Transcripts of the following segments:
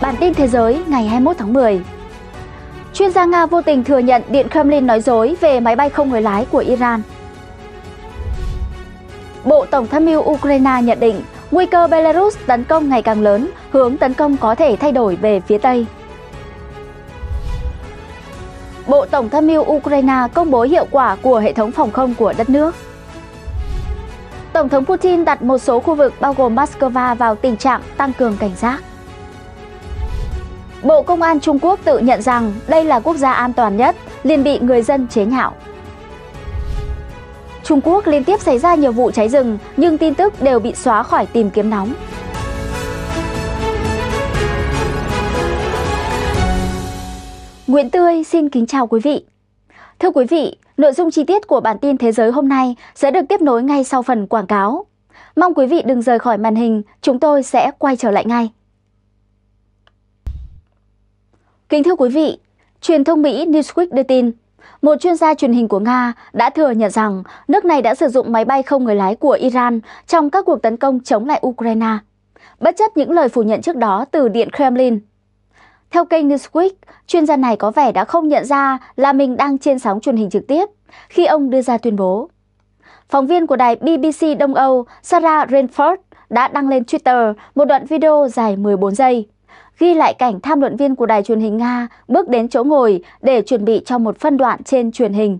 Bản tin thế giới ngày 21 tháng 10. Chuyên gia Nga vô tình thừa nhận Điện Kremlin nói dối về máy bay không người lái của Iran. Bộ Tổng tham mưu Ukraine nhận định nguy cơ Belarus tấn công ngày càng lớn, hướng tấn công có thể thay đổi về phía Tây. Bộ Tổng tham mưu Ukraine công bố hiệu quả của hệ thống phòng không của đất nước. Tổng thống Putin đặt một số khu vực bao gồm Moscow vào tình trạng tăng cường cảnh giác. Bộ Công an Trung Quốc tự nhận rằng đây là quốc gia an toàn nhất, liền bị người dân chế nhạo. Trung Quốc liên tiếp xảy ra nhiều vụ cháy rừng, nhưng tin tức đều bị xóa khỏi tìm kiếm nóng. Nguyễn Tươi xin kính chào quý vị. Thưa quý vị, nội dung chi tiết của bản tin thế giới hôm nay sẽ được tiếp nối ngay sau phần quảng cáo. Mong quý vị đừng rời khỏi màn hình, chúng tôi sẽ quay trở lại ngay. Kính thưa quý vị, truyền thông Mỹ Newsweek đưa tin, một chuyên gia truyền hình của Nga đã thừa nhận rằng nước này đã sử dụng máy bay không người lái của Iran trong các cuộc tấn công chống lại Ukraine, bất chấp những lời phủ nhận trước đó từ Điện Kremlin. Theo kênh Newsweek, chuyên gia này có vẻ đã không nhận ra là mình đang trên sóng truyền hình trực tiếp khi ông đưa ra tuyên bố. Phóng viên của đài BBC Đông Âu Sarah Rainford đã đăng lên Twitter một đoạn video dài 14 giây ghi lại cảnh tham luận viên của đài truyền hình Nga bước đến chỗ ngồi để chuẩn bị cho một phân đoạn trên truyền hình.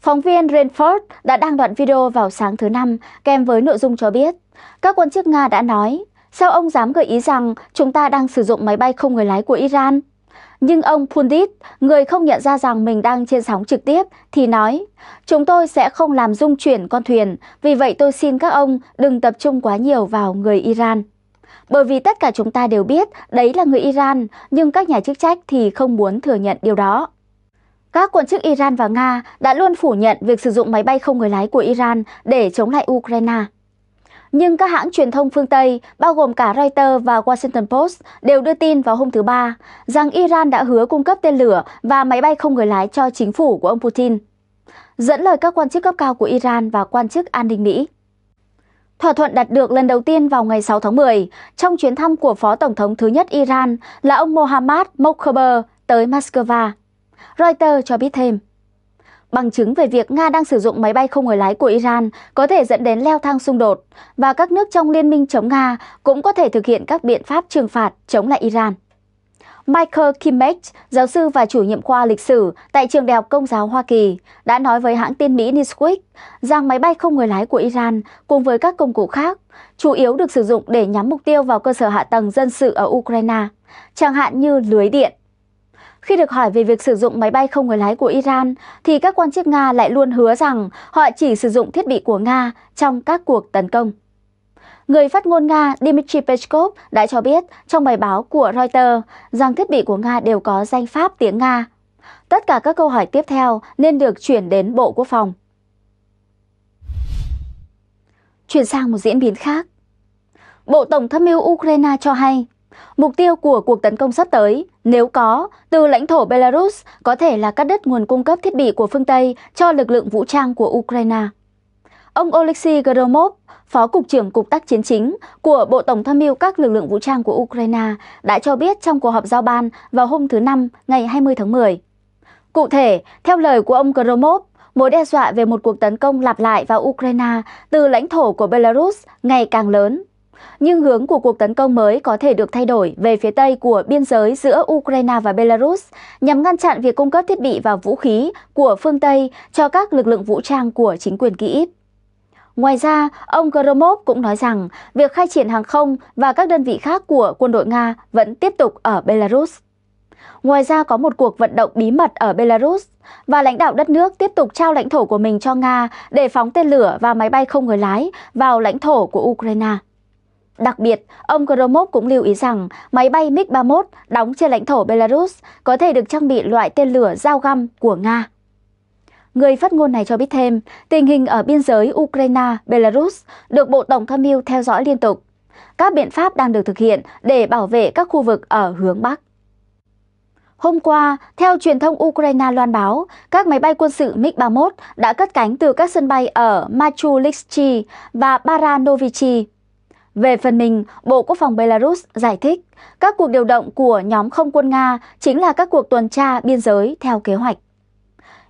Phóng viên Rainford đã đăng đoạn video vào sáng thứ Năm kèm với nội dung cho biết các quan chức Nga đã nói sao ông dám gợi ý rằng chúng ta đang sử dụng máy bay không người lái của Iran? Nhưng ông Pundit, người không nhận ra rằng mình đang trên sóng trực tiếp, thì nói Chúng tôi sẽ không làm dung chuyển con thuyền, vì vậy tôi xin các ông đừng tập trung quá nhiều vào người Iran. Bởi vì tất cả chúng ta đều biết đấy là người Iran, nhưng các nhà chức trách thì không muốn thừa nhận điều đó. Các quan chức Iran và Nga đã luôn phủ nhận việc sử dụng máy bay không người lái của Iran để chống lại Ukraine. Nhưng các hãng truyền thông phương Tây, bao gồm cả Reuters và Washington Post, đều đưa tin vào hôm thứ Ba rằng Iran đã hứa cung cấp tên lửa và máy bay không người lái cho chính phủ của ông Putin. Dẫn lời các quan chức cấp cao của Iran và quan chức an ninh Mỹ, Thỏa thuận đạt được lần đầu tiên vào ngày 6 tháng 10 trong chuyến thăm của Phó Tổng thống thứ nhất Iran là ông Mohammad Mokhber tới Moscow. Reuters cho biết thêm. Bằng chứng về việc Nga đang sử dụng máy bay không người lái của Iran có thể dẫn đến leo thang xung đột và các nước trong liên minh chống Nga cũng có thể thực hiện các biện pháp trừng phạt chống lại Iran. Michael Kimmett, giáo sư và chủ nhiệm khoa lịch sử tại Trường Đại học Công giáo Hoa Kỳ, đã nói với hãng tin Mỹ Newsweek rằng máy bay không người lái của Iran cùng với các công cụ khác chủ yếu được sử dụng để nhắm mục tiêu vào cơ sở hạ tầng dân sự ở Ukraine, chẳng hạn như lưới điện. Khi được hỏi về việc sử dụng máy bay không người lái của Iran, thì các quan chức Nga lại luôn hứa rằng họ chỉ sử dụng thiết bị của Nga trong các cuộc tấn công. Người phát ngôn Nga Dmitry Peskov đã cho biết trong bài báo của Reuters rằng thiết bị của Nga đều có danh pháp tiếng Nga. Tất cả các câu hỏi tiếp theo nên được chuyển đến Bộ Quốc phòng. Chuyển sang một diễn biến khác. Bộ Tổng tham mưu Ukraine cho hay Mục tiêu của cuộc tấn công sắp tới, nếu có, từ lãnh thổ Belarus có thể là cắt đứt nguồn cung cấp thiết bị của phương Tây cho lực lượng vũ trang của Ukraine. Ông Oleksiy Gromov, Phó Cục trưởng Cục tác chiến chính của Bộ Tổng tham mưu các lực lượng vũ trang của Ukraine đã cho biết trong cuộc họp giao ban vào hôm thứ Năm ngày 20 tháng 10. Cụ thể, theo lời của ông Gromov, mối đe dọa về một cuộc tấn công lặp lại vào Ukraine từ lãnh thổ của Belarus ngày càng lớn. Nhưng hướng của cuộc tấn công mới có thể được thay đổi về phía Tây của biên giới giữa Ukraine và Belarus nhằm ngăn chặn việc cung cấp thiết bị và vũ khí của phương Tây cho các lực lượng vũ trang của chính quyền Kyiv. Ngoài ra, ông Gromov cũng nói rằng việc khai triển hàng không và các đơn vị khác của quân đội Nga vẫn tiếp tục ở Belarus. Ngoài ra có một cuộc vận động bí mật ở Belarus và lãnh đạo đất nước tiếp tục trao lãnh thổ của mình cho Nga để phóng tên lửa và máy bay không người lái vào lãnh thổ của Ukraine. Đặc biệt, ông Gromov cũng lưu ý rằng máy bay MiG-31 đóng trên lãnh thổ Belarus có thể được trang bị loại tên lửa dao găm của Nga. Người phát ngôn này cho biết thêm, tình hình ở biên giới Ukraine, Belarus được Bộ Tổng tham mưu theo dõi liên tục. Các biện pháp đang được thực hiện để bảo vệ các khu vực ở hướng Bắc. Hôm qua, theo truyền thông Ukraine loan báo, các máy bay quân sự MiG-31 đã cất cánh từ các sân bay ở Machulichi và Baranovichi. Về phần mình, Bộ Quốc phòng Belarus giải thích các cuộc điều động của nhóm không quân Nga chính là các cuộc tuần tra biên giới theo kế hoạch.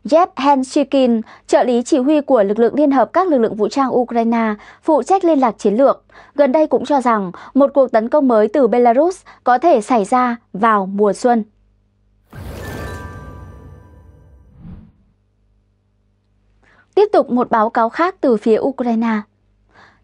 Jeff Henshikin, trợ lý chỉ huy của lực lượng liên hợp các lực lượng vũ trang Ukraine, phụ trách liên lạc chiến lược, gần đây cũng cho rằng một cuộc tấn công mới từ Belarus có thể xảy ra vào mùa xuân. Tiếp tục một báo cáo khác từ phía Ukraine.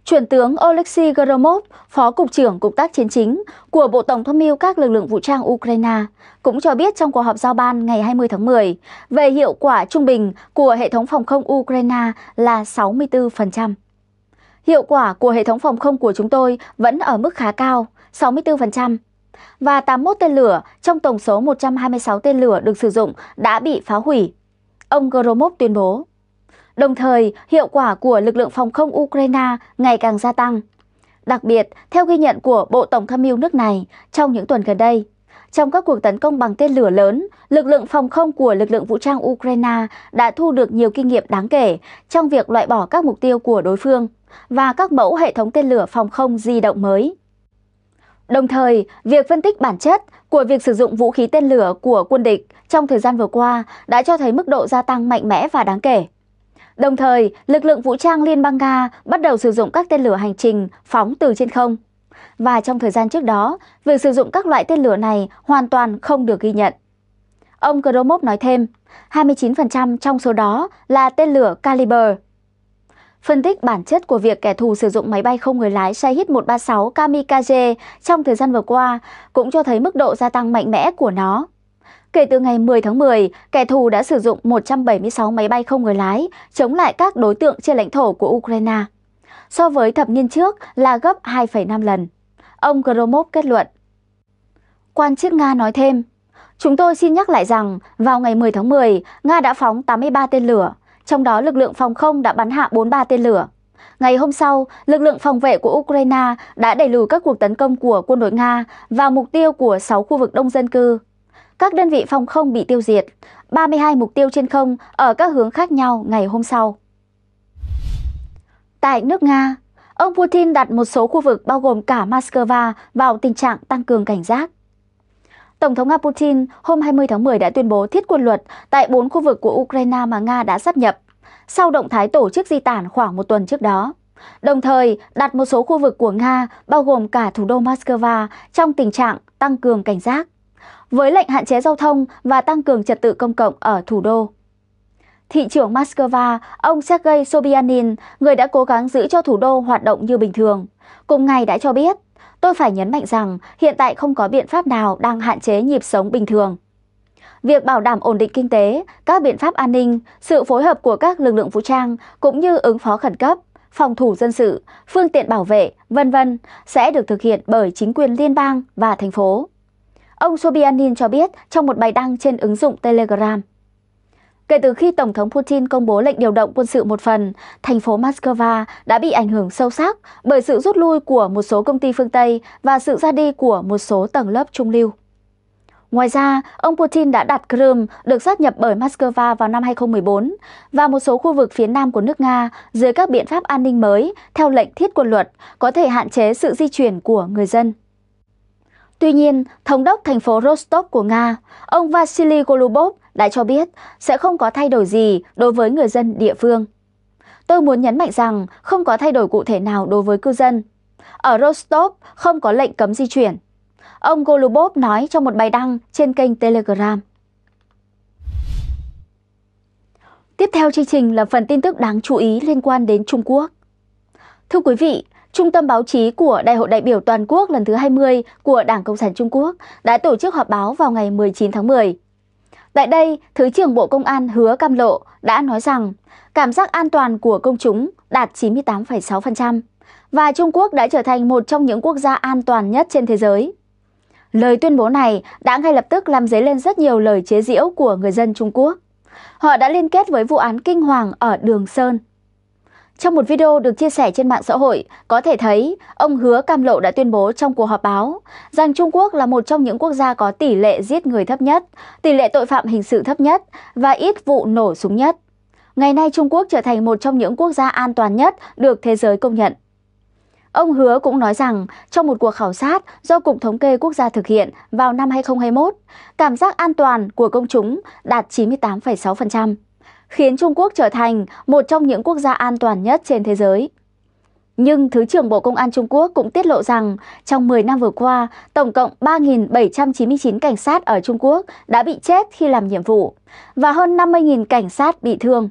Chuyển tướng Oleksiy Gromov, Phó Cục trưởng Cục tác chiến chính của Bộ Tổng tham mưu các lực lượng vũ trang Ukraine, cũng cho biết trong cuộc họp giao ban ngày 20 tháng 10 về hiệu quả trung bình của hệ thống phòng không Ukraine là 64%. Hiệu quả của hệ thống phòng không của chúng tôi vẫn ở mức khá cao, 64%. Và 81 tên lửa trong tổng số 126 tên lửa được sử dụng đã bị phá hủy. Ông Gromov tuyên bố. Đồng thời, hiệu quả của lực lượng phòng không Ukraine ngày càng gia tăng. Đặc biệt, theo ghi nhận của Bộ Tổng tham mưu nước này, trong những tuần gần đây, trong các cuộc tấn công bằng tên lửa lớn, lực lượng phòng không của lực lượng vũ trang Ukraine đã thu được nhiều kinh nghiệm đáng kể trong việc loại bỏ các mục tiêu của đối phương và các mẫu hệ thống tên lửa phòng không di động mới. Đồng thời, việc phân tích bản chất của việc sử dụng vũ khí tên lửa của quân địch trong thời gian vừa qua đã cho thấy mức độ gia tăng mạnh mẽ và đáng kể. Đồng thời, lực lượng vũ trang Liên bang Nga bắt đầu sử dụng các tên lửa hành trình phóng từ trên không. Và trong thời gian trước đó, việc sử dụng các loại tên lửa này hoàn toàn không được ghi nhận. Ông Kromov nói thêm, 29% trong số đó là tên lửa Caliber. Phân tích bản chất của việc kẻ thù sử dụng máy bay không người lái Shahid 136 Kamikaze trong thời gian vừa qua cũng cho thấy mức độ gia tăng mạnh mẽ của nó. Kể từ ngày 10 tháng 10, kẻ thù đã sử dụng 176 máy bay không người lái chống lại các đối tượng trên lãnh thổ của Ukraine. So với thập niên trước là gấp 2,5 lần. Ông Gromov kết luận. Quan chức Nga nói thêm, Chúng tôi xin nhắc lại rằng, vào ngày 10 tháng 10, Nga đã phóng 83 tên lửa, trong đó lực lượng phòng không đã bắn hạ 43 tên lửa. Ngày hôm sau, lực lượng phòng vệ của Ukraine đã đẩy lùi các cuộc tấn công của quân đội Nga vào mục tiêu của 6 khu vực đông dân cư các đơn vị phòng không bị tiêu diệt, 32 mục tiêu trên không ở các hướng khác nhau ngày hôm sau. Tại nước Nga, ông Putin đặt một số khu vực bao gồm cả Moscow vào tình trạng tăng cường cảnh giác. Tổng thống Nga Putin hôm 20 tháng 10 đã tuyên bố thiết quân luật tại 4 khu vực của Ukraine mà Nga đã sắp nhập, sau động thái tổ chức di tản khoảng một tuần trước đó. Đồng thời, đặt một số khu vực của Nga, bao gồm cả thủ đô Moscow, trong tình trạng tăng cường cảnh giác với lệnh hạn chế giao thông và tăng cường trật tự công cộng ở thủ đô. Thị trưởng Moscow, ông Sergei Sobyanin, người đã cố gắng giữ cho thủ đô hoạt động như bình thường, cùng ngày đã cho biết, tôi phải nhấn mạnh rằng hiện tại không có biện pháp nào đang hạn chế nhịp sống bình thường. Việc bảo đảm ổn định kinh tế, các biện pháp an ninh, sự phối hợp của các lực lượng vũ trang cũng như ứng phó khẩn cấp, phòng thủ dân sự, phương tiện bảo vệ, vân vân sẽ được thực hiện bởi chính quyền liên bang và thành phố. Ông Sobyanin cho biết trong một bài đăng trên ứng dụng Telegram. Kể từ khi Tổng thống Putin công bố lệnh điều động quân sự một phần, thành phố Moscow đã bị ảnh hưởng sâu sắc bởi sự rút lui của một số công ty phương Tây và sự ra đi của một số tầng lớp trung lưu. Ngoài ra, ông Putin đã đặt Crimea được sát nhập bởi Moscow vào năm 2014 và một số khu vực phía nam của nước Nga dưới các biện pháp an ninh mới theo lệnh thiết quân luật có thể hạn chế sự di chuyển của người dân. Tuy nhiên, thống đốc thành phố Rostov của Nga, ông Vasily Golubov đã cho biết sẽ không có thay đổi gì đối với người dân địa phương. Tôi muốn nhấn mạnh rằng không có thay đổi cụ thể nào đối với cư dân. Ở Rostov không có lệnh cấm di chuyển. Ông Golubov nói trong một bài đăng trên kênh Telegram. Tiếp theo chương trình là phần tin tức đáng chú ý liên quan đến Trung Quốc. Thưa quý vị, Trung tâm báo chí của Đại hội đại biểu toàn quốc lần thứ 20 của Đảng Cộng sản Trung Quốc đã tổ chức họp báo vào ngày 19 tháng 10. Tại đây, Thứ trưởng Bộ Công an Hứa Cam Lộ đã nói rằng cảm giác an toàn của công chúng đạt 98,6% và Trung Quốc đã trở thành một trong những quốc gia an toàn nhất trên thế giới. Lời tuyên bố này đã ngay lập tức làm dấy lên rất nhiều lời chế giễu của người dân Trung Quốc. Họ đã liên kết với vụ án kinh hoàng ở Đường Sơn trong một video được chia sẻ trên mạng xã hội, có thể thấy ông Hứa Cam Lộ đã tuyên bố trong cuộc họp báo rằng Trung Quốc là một trong những quốc gia có tỷ lệ giết người thấp nhất, tỷ lệ tội phạm hình sự thấp nhất và ít vụ nổ súng nhất. Ngày nay Trung Quốc trở thành một trong những quốc gia an toàn nhất được thế giới công nhận. Ông Hứa cũng nói rằng, trong một cuộc khảo sát do Cục Thống kê Quốc gia thực hiện vào năm 2021, cảm giác an toàn của công chúng đạt 98,6% khiến Trung Quốc trở thành một trong những quốc gia an toàn nhất trên thế giới. Nhưng Thứ trưởng Bộ Công an Trung Quốc cũng tiết lộ rằng trong 10 năm vừa qua, tổng cộng 3.799 cảnh sát ở Trung Quốc đã bị chết khi làm nhiệm vụ và hơn 50.000 cảnh sát bị thương.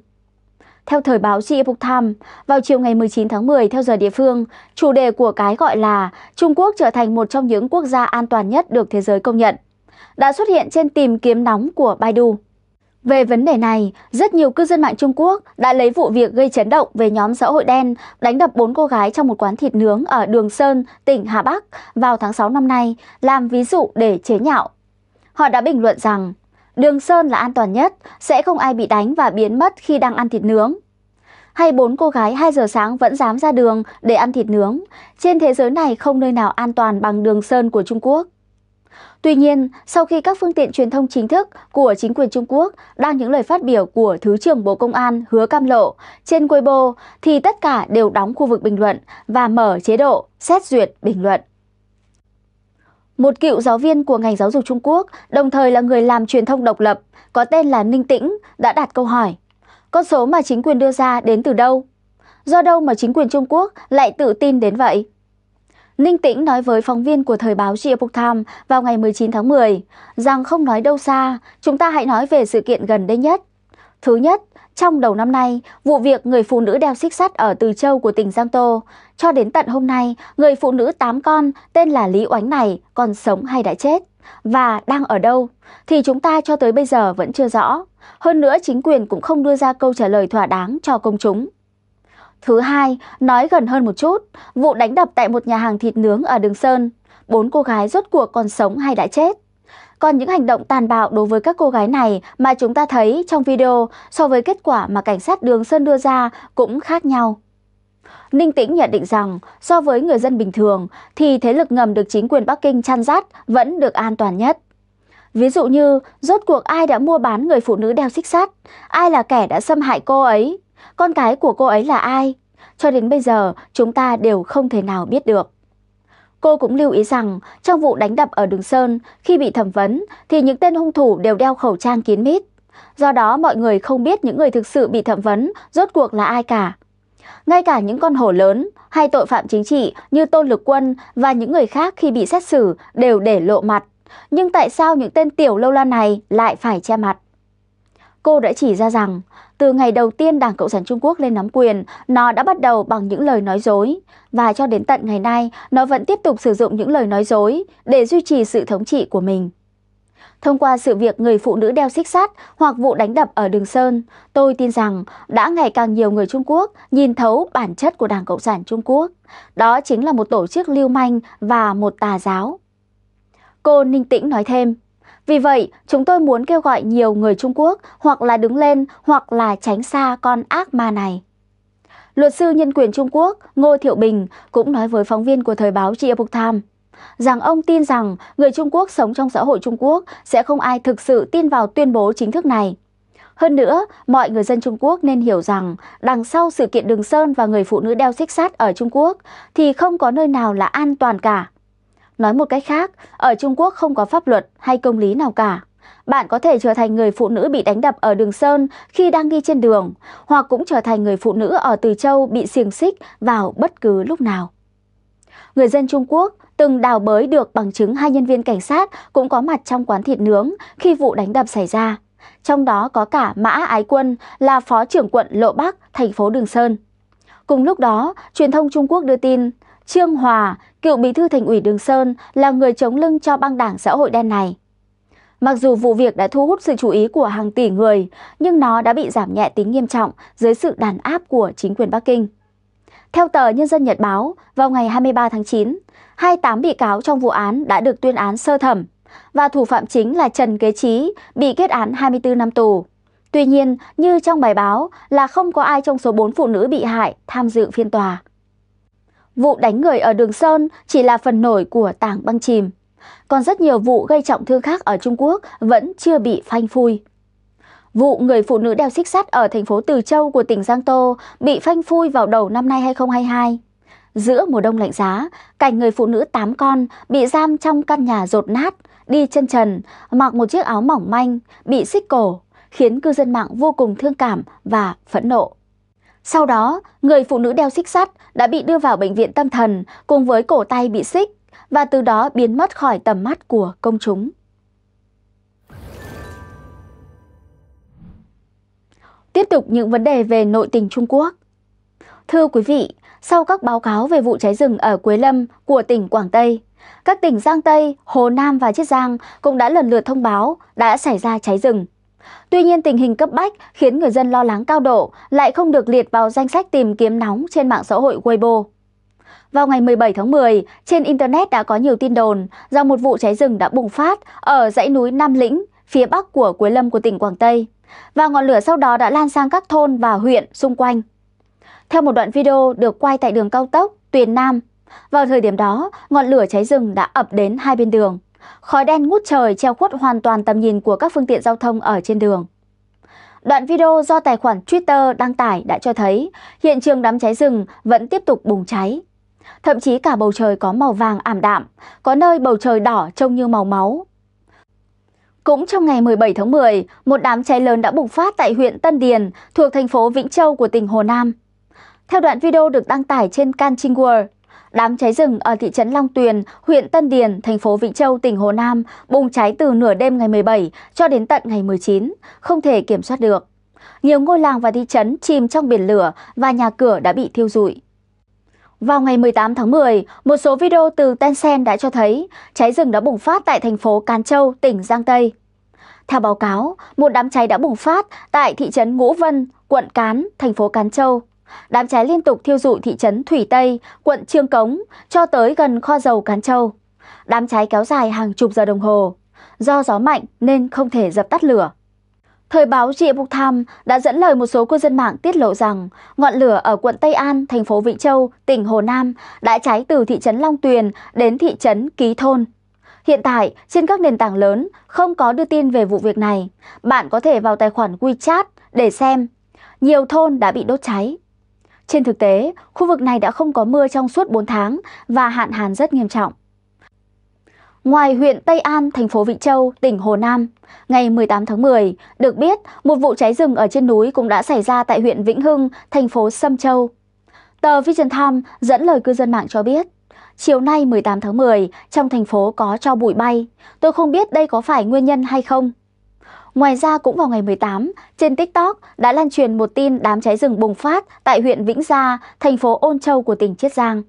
Theo thời báo Chi Epoch Times, vào chiều ngày 19 tháng 10 theo giờ địa phương, chủ đề của cái gọi là Trung Quốc trở thành một trong những quốc gia an toàn nhất được thế giới công nhận đã xuất hiện trên tìm kiếm nóng của Baidu. Về vấn đề này, rất nhiều cư dân mạng Trung Quốc đã lấy vụ việc gây chấn động về nhóm xã hội đen đánh đập bốn cô gái trong một quán thịt nướng ở Đường Sơn, tỉnh Hà Bắc vào tháng 6 năm nay làm ví dụ để chế nhạo. Họ đã bình luận rằng, Đường Sơn là an toàn nhất, sẽ không ai bị đánh và biến mất khi đang ăn thịt nướng. Hay bốn cô gái 2 giờ sáng vẫn dám ra đường để ăn thịt nướng. Trên thế giới này không nơi nào an toàn bằng Đường Sơn của Trung Quốc. Tuy nhiên, sau khi các phương tiện truyền thông chính thức của chính quyền Trung Quốc đăng những lời phát biểu của Thứ trưởng Bộ Công an Hứa Cam Lộ trên Weibo thì tất cả đều đóng khu vực bình luận và mở chế độ xét duyệt bình luận. Một cựu giáo viên của ngành giáo dục Trung Quốc, đồng thời là người làm truyền thông độc lập, có tên là Ninh Tĩnh, đã đặt câu hỏi. Con số mà chính quyền đưa ra đến từ đâu? Do đâu mà chính quyền Trung Quốc lại tự tin đến vậy? Ninh Tĩnh nói với phóng viên của thời báo G Epoch Times vào ngày 19 tháng 10 rằng không nói đâu xa, chúng ta hãy nói về sự kiện gần đây nhất. Thứ nhất, trong đầu năm nay, vụ việc người phụ nữ đeo xích sắt ở Từ Châu của tỉnh Giang Tô, cho đến tận hôm nay, người phụ nữ tám con tên là Lý Oánh này còn sống hay đã chết và đang ở đâu thì chúng ta cho tới bây giờ vẫn chưa rõ. Hơn nữa chính quyền cũng không đưa ra câu trả lời thỏa đáng cho công chúng. Thứ hai, nói gần hơn một chút, vụ đánh đập tại một nhà hàng thịt nướng ở Đường Sơn, bốn cô gái rốt cuộc còn sống hay đã chết. Còn những hành động tàn bạo đối với các cô gái này mà chúng ta thấy trong video so với kết quả mà cảnh sát Đường Sơn đưa ra cũng khác nhau. Ninh Tĩnh nhận định rằng so với người dân bình thường thì thế lực ngầm được chính quyền Bắc Kinh chăn dắt vẫn được an toàn nhất. Ví dụ như, rốt cuộc ai đã mua bán người phụ nữ đeo xích sắt, ai là kẻ đã xâm hại cô ấy, con cái của cô ấy là ai? Cho đến bây giờ chúng ta đều không thể nào biết được. Cô cũng lưu ý rằng trong vụ đánh đập ở Đường Sơn, khi bị thẩm vấn thì những tên hung thủ đều đeo khẩu trang kín mít. Do đó mọi người không biết những người thực sự bị thẩm vấn rốt cuộc là ai cả. Ngay cả những con hổ lớn hay tội phạm chính trị như Tôn Lực Quân và những người khác khi bị xét xử đều để lộ mặt. Nhưng tại sao những tên tiểu lâu la này lại phải che mặt? cô đã chỉ ra rằng từ ngày đầu tiên Đảng Cộng sản Trung Quốc lên nắm quyền, nó đã bắt đầu bằng những lời nói dối và cho đến tận ngày nay, nó vẫn tiếp tục sử dụng những lời nói dối để duy trì sự thống trị của mình. Thông qua sự việc người phụ nữ đeo xích sắt hoặc vụ đánh đập ở Đường Sơn, tôi tin rằng đã ngày càng nhiều người Trung Quốc nhìn thấu bản chất của Đảng Cộng sản Trung Quốc. Đó chính là một tổ chức lưu manh và một tà giáo. Cô Ninh Tĩnh nói thêm, vì vậy, chúng tôi muốn kêu gọi nhiều người Trung Quốc hoặc là đứng lên hoặc là tránh xa con ác ma này. Luật sư nhân quyền Trung Quốc Ngô Thiệu Bình cũng nói với phóng viên của thời báo The Epoch Times rằng ông tin rằng người Trung Quốc sống trong xã hội Trung Quốc sẽ không ai thực sự tin vào tuyên bố chính thức này. Hơn nữa, mọi người dân Trung Quốc nên hiểu rằng đằng sau sự kiện Đường Sơn và người phụ nữ đeo xích sắt ở Trung Quốc thì không có nơi nào là an toàn cả. Nói một cách khác, ở Trung Quốc không có pháp luật hay công lý nào cả. Bạn có thể trở thành người phụ nữ bị đánh đập ở đường sơn khi đang đi trên đường, hoặc cũng trở thành người phụ nữ ở Từ Châu bị xiềng xích vào bất cứ lúc nào. Người dân Trung Quốc từng đào bới được bằng chứng hai nhân viên cảnh sát cũng có mặt trong quán thịt nướng khi vụ đánh đập xảy ra. Trong đó có cả Mã Ái Quân là phó trưởng quận Lộ Bắc, thành phố Đường Sơn. Cùng lúc đó, truyền thông Trung Quốc đưa tin Trương Hòa cựu bí thư thành ủy Đường Sơn là người chống lưng cho băng đảng xã hội đen này. Mặc dù vụ việc đã thu hút sự chú ý của hàng tỷ người, nhưng nó đã bị giảm nhẹ tính nghiêm trọng dưới sự đàn áp của chính quyền Bắc Kinh. Theo tờ Nhân dân Nhật Báo, vào ngày 23 tháng 9, 28 bị cáo trong vụ án đã được tuyên án sơ thẩm và thủ phạm chính là Trần Kế Chí bị kết án 24 năm tù. Tuy nhiên, như trong bài báo là không có ai trong số 4 phụ nữ bị hại tham dự phiên tòa. Vụ đánh người ở Đường Sơn chỉ là phần nổi của tảng băng chìm. Còn rất nhiều vụ gây trọng thương khác ở Trung Quốc vẫn chưa bị phanh phui. Vụ người phụ nữ đeo xích sắt ở thành phố Từ Châu của tỉnh Giang Tô bị phanh phui vào đầu năm nay 2022. Giữa mùa đông lạnh giá, cảnh người phụ nữ tám con bị giam trong căn nhà rột nát, đi chân trần, mặc một chiếc áo mỏng manh, bị xích cổ, khiến cư dân mạng vô cùng thương cảm và phẫn nộ. Sau đó, người phụ nữ đeo xích sắt đã bị đưa vào bệnh viện tâm thần cùng với cổ tay bị xích và từ đó biến mất khỏi tầm mắt của công chúng. Tiếp tục những vấn đề về nội tình Trung Quốc. Thưa quý vị, sau các báo cáo về vụ cháy rừng ở Quế Lâm của tỉnh Quảng Tây, các tỉnh Giang Tây, Hồ Nam và Chiết Giang cũng đã lần lượt thông báo đã xảy ra cháy rừng. Tuy nhiên tình hình cấp bách khiến người dân lo lắng cao độ lại không được liệt vào danh sách tìm kiếm nóng trên mạng xã hội Weibo. Vào ngày 17 tháng 10, trên Internet đã có nhiều tin đồn rằng một vụ cháy rừng đã bùng phát ở dãy núi Nam Lĩnh, phía bắc của Quế Lâm của tỉnh Quảng Tây, và ngọn lửa sau đó đã lan sang các thôn và huyện xung quanh. Theo một đoạn video được quay tại đường cao tốc Tuyền Nam, vào thời điểm đó, ngọn lửa cháy rừng đã ập đến hai bên đường. Khói đen ngút trời treo khuất hoàn toàn tầm nhìn của các phương tiện giao thông ở trên đường. Đoạn video do tài khoản Twitter đăng tải đã cho thấy hiện trường đám cháy rừng vẫn tiếp tục bùng cháy. Thậm chí cả bầu trời có màu vàng ảm đạm, có nơi bầu trời đỏ trông như màu máu. Cũng trong ngày 17 tháng 10, một đám cháy lớn đã bùng phát tại huyện Tân Điền thuộc thành phố Vĩnh Châu của tỉnh Hồ Nam. Theo đoạn video được đăng tải trên Can Đám cháy rừng ở thị trấn Long Tuyền, huyện Tân Điền, thành phố Vĩnh Châu, tỉnh Hồ Nam bùng cháy từ nửa đêm ngày 17 cho đến tận ngày 19, không thể kiểm soát được. Nhiều ngôi làng và thị trấn chìm trong biển lửa và nhà cửa đã bị thiêu rụi. Vào ngày 18 tháng 10, một số video từ Tencent đã cho thấy cháy rừng đã bùng phát tại thành phố Cán Châu, tỉnh Giang Tây. Theo báo cáo, một đám cháy đã bùng phát tại thị trấn Ngũ Vân, quận Cán, thành phố Cán Châu, Đám cháy liên tục thiêu dụi thị trấn Thủy Tây, quận Trương Cống, cho tới gần kho dầu Cán Châu. Đám cháy kéo dài hàng chục giờ đồng hồ, do gió mạnh nên không thể dập tắt lửa. Thời báo e bục tham đã dẫn lời một số cư dân mạng tiết lộ rằng ngọn lửa ở quận Tây An, thành phố Vĩnh Châu, tỉnh Hồ Nam đã cháy từ thị trấn Long Tuyền đến thị trấn Ký Thôn. Hiện tại, trên các nền tảng lớn không có đưa tin về vụ việc này. Bạn có thể vào tài khoản WeChat để xem. Nhiều thôn đã bị đốt cháy. Trên thực tế, khu vực này đã không có mưa trong suốt 4 tháng và hạn hán rất nghiêm trọng. Ngoài huyện Tây An, thành phố Vĩnh Châu, tỉnh Hồ Nam, ngày 18 tháng 10, được biết một vụ cháy rừng ở trên núi cũng đã xảy ra tại huyện Vĩnh Hưng, thành phố Sâm Châu. Tờ Vision times dẫn lời cư dân mạng cho biết, chiều nay 18 tháng 10, trong thành phố có cho bụi bay. Tôi không biết đây có phải nguyên nhân hay không. Ngoài ra cũng vào ngày 18, trên TikTok đã lan truyền một tin đám cháy rừng bùng phát tại huyện Vĩnh Gia, thành phố Ôn Châu của tỉnh Chiết Giang.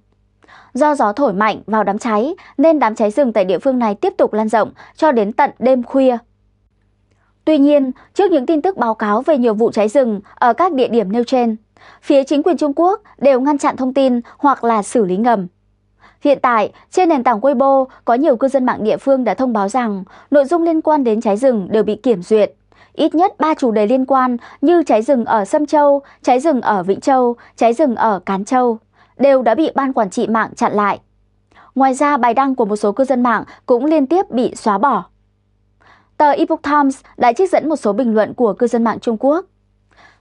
Do gió thổi mạnh vào đám cháy nên đám cháy rừng tại địa phương này tiếp tục lan rộng cho đến tận đêm khuya. Tuy nhiên, trước những tin tức báo cáo về nhiều vụ cháy rừng ở các địa điểm nêu trên, phía chính quyền Trung Quốc đều ngăn chặn thông tin hoặc là xử lý ngầm. Hiện tại, trên nền tảng Weibo, có nhiều cư dân mạng địa phương đã thông báo rằng nội dung liên quan đến cháy rừng đều bị kiểm duyệt. Ít nhất 3 chủ đề liên quan như cháy rừng ở Sâm Châu, cháy rừng ở Vĩnh Châu, cháy rừng ở Cán Châu đều đã bị ban quản trị mạng chặn lại. Ngoài ra, bài đăng của một số cư dân mạng cũng liên tiếp bị xóa bỏ. Tờ Epoch Times đã trích dẫn một số bình luận của cư dân mạng Trung Quốc.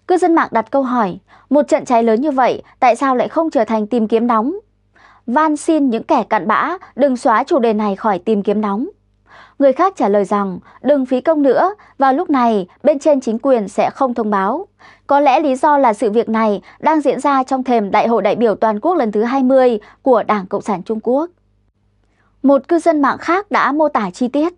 Cư dân mạng đặt câu hỏi, một trận cháy lớn như vậy tại sao lại không trở thành tìm kiếm nóng? van xin những kẻ cặn bã đừng xóa chủ đề này khỏi tìm kiếm nóng. Người khác trả lời rằng đừng phí công nữa, vào lúc này bên trên chính quyền sẽ không thông báo. Có lẽ lý do là sự việc này đang diễn ra trong thềm Đại hội đại biểu toàn quốc lần thứ 20 của Đảng Cộng sản Trung Quốc. Một cư dân mạng khác đã mô tả chi tiết.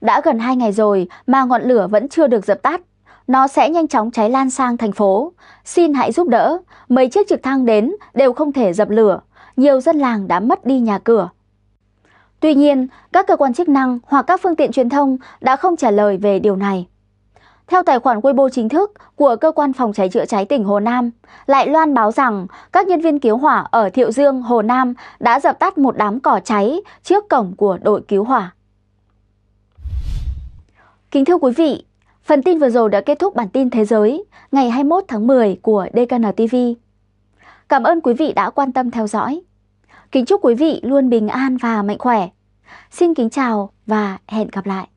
Đã gần 2 ngày rồi mà ngọn lửa vẫn chưa được dập tắt. Nó sẽ nhanh chóng cháy lan sang thành phố. Xin hãy giúp đỡ, mấy chiếc trực thăng đến đều không thể dập lửa nhiều dân làng đã mất đi nhà cửa. Tuy nhiên, các cơ quan chức năng hoặc các phương tiện truyền thông đã không trả lời về điều này. Theo tài khoản Weibo chính thức của cơ quan phòng cháy chữa cháy tỉnh Hồ Nam, lại loan báo rằng các nhân viên cứu hỏa ở Thiệu Dương, Hồ Nam đã dập tắt một đám cỏ cháy trước cổng của đội cứu hỏa. Kính thưa quý vị, phần tin vừa rồi đã kết thúc bản tin thế giới ngày 21 tháng 10 của DKN TV. Cảm ơn quý vị đã quan tâm theo dõi. Kính chúc quý vị luôn bình an và mạnh khỏe. Xin kính chào và hẹn gặp lại.